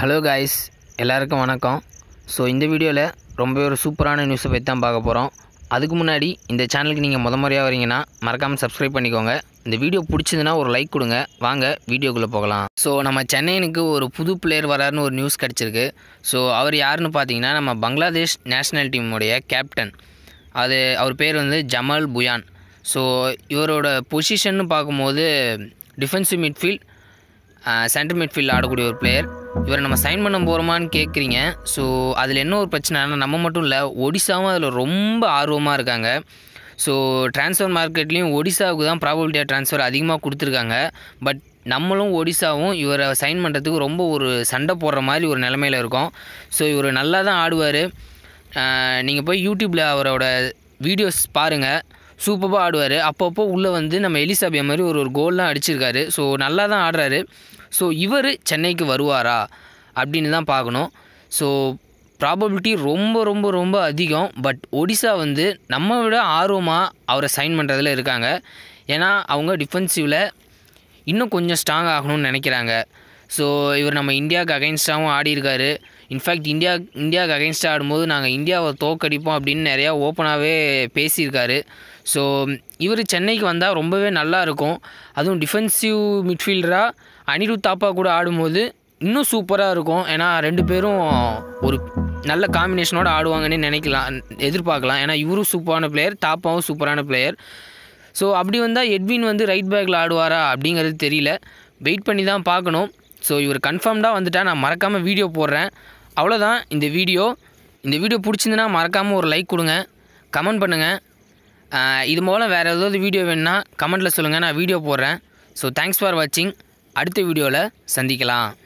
hello guys எல்லாருக்கும் வணக்கம் so இந்த வீடியோவில் ரொம்ப ஒரு சூப்பரான நியூஸை பற்றி தான் பார்க்க போகிறோம் அதுக்கு முன்னாடி இந்த சேனலுக்கு நீங்கள் முத முறையாக வரீங்கன்னா மறக்காமல் சப்ஸ்கிரைப் பண்ணிக்கோங்க இந்த வீடியோ பிடிச்சதுன்னா ஒரு லைக் கொடுங்க வாங்க வீடியோக்குள்ளே போகலாம் ஸோ நம்ம சென்னையனுக்கு ஒரு புது பிளேயர் வராருன்னு ஒரு நியூஸ் கிடச்சிருக்கு ஸோ அவர் யாருன்னு பார்த்தீங்கன்னா நம்ம பங்களாதேஷ் நேஷ்னல் டீமுடைய கேப்டன் அது அவர் பேர் வந்து ஜமால் புயான் ஸோ இவரோட பொசிஷன்னு பார்க்கும்போது டிஃபென்சிவ் மிட்ஃபீல்ட் சென்டர் மிட்ஃபீல்டில் ஆடக்கூடிய ஒரு பிளேயர் இவரை நம்ம சைன் பண்ண போகிறோமான்னு கேட்குறீங்க ஸோ அதில் என்ன ஒரு பிரச்சனைனா நம்ம மட்டும் இல்லை ஒடிசாவும் அதில் ரொம்ப ஆர்வமாக இருக்காங்க ஸோ டிரான்ஸ்ஃபர் மார்க்கெட்லேயும் ஒடிசாவுக்கு தான் ப்ராபபிலிட்டியாக ட்ரான்ஸ்ஃபர் அதிகமாக கொடுத்துருக்காங்க பட் நம்மளும் ஒடிசாவும் இவரை சைன் பண்ணுறதுக்கு ரொம்ப ஒரு சண்டை போடுற மாதிரி ஒரு நிலமையில் இருக்கும் ஸோ இவர் நல்லா தான் ஆடுவார் நீங்கள் போய் யூடியூப்பில் அவரோட வீடியோஸ் பாருங்கள் சூப்பராக ஆடுவார் அப்பப்போ உள்ளே வந்து நம்ம எலிசாபியா மாதிரி ஒரு ஒரு கோல்லாம் அடிச்சிருக்காரு ஸோ நல்லா தான் ஆடுறாரு ஸோ இவர் சென்னைக்கு வருவாரா அப்படின்னு தான் பார்க்கணும் ஸோ ப்ராபபிலிட்டி ரொம்ப ரொம்ப ரொம்ப அதிகம் பட் ஒடிசா வந்து நம்ம விட ஆர்வமாக அவரை சைன் பண்ணுறதுல இருக்காங்க ஏன்னா அவங்க டிஃபென்சிவில் இன்னும் கொஞ்சம் ஸ்ட்ராங் ஆகணும்னு நினைக்கிறாங்க ஸோ இவர் நம்ம இந்தியாவுக்கு அகைன்ஸ்டாகவும் ஆடியிருக்காரு இன்ஃபேக்ட் இந்தியா இந்தியாவுக்கு அகைன்ஸ்டாக ஆடும்போது நாங்கள் இந்தியாவை தோக்கடிப்போம் அப்படின்னு நிறையா ஓப்பனாகவே பேசியிருக்காரு ஸோ இவர் சென்னைக்கு வந்தால் ரொம்பவே நல்லாயிருக்கும் அதுவும் டிஃபென்சிவ் மிட்ஃபீல்டராக அனிருத் தாப்பா கூட ஆடும்போது இன்னும் சூப்பராக இருக்கும் ஏன்னா ரெண்டு பேரும் ஒரு நல்ல காம்பினேஷனோடு ஆடுவாங்கன்னு நினைக்கலாம் எதிர்பார்க்கலாம் ஏன்னா இவரும் சூப்பரான பிளேயர் தாப்பாவும் சூப்பரான பிளேயர் ஸோ அப்படி வந்தால் எட்வின் வந்து ரைட் பேக்கில் ஆடுவாரா அப்படிங்கிறது தெரியல வெயிட் பண்ணி தான் பார்க்கணும் ஸோ இவர் கன்ஃபார்ம்டாக வந்துட்டால் நான் மறக்காமல் வீடியோ போடுறேன் அவ்வளோதான் இந்த வீடியோ இந்த வீடியோ பிடிச்சிருந்துன்னா மறக்காமல் ஒரு லைக் கொடுங்க கமெண்ட் பண்ணுங்கள் இது மூலம் வேறு ஏதாவது வீடியோ வேணுன்னா கமெண்ட்டில் சொல்லுங்கள் நான் வீடியோ போடுறேன் ஸோ தேங்க்ஸ் ஃபார் வாட்சிங் அடுத்த வீடியோவில் சந்திக்கலாம்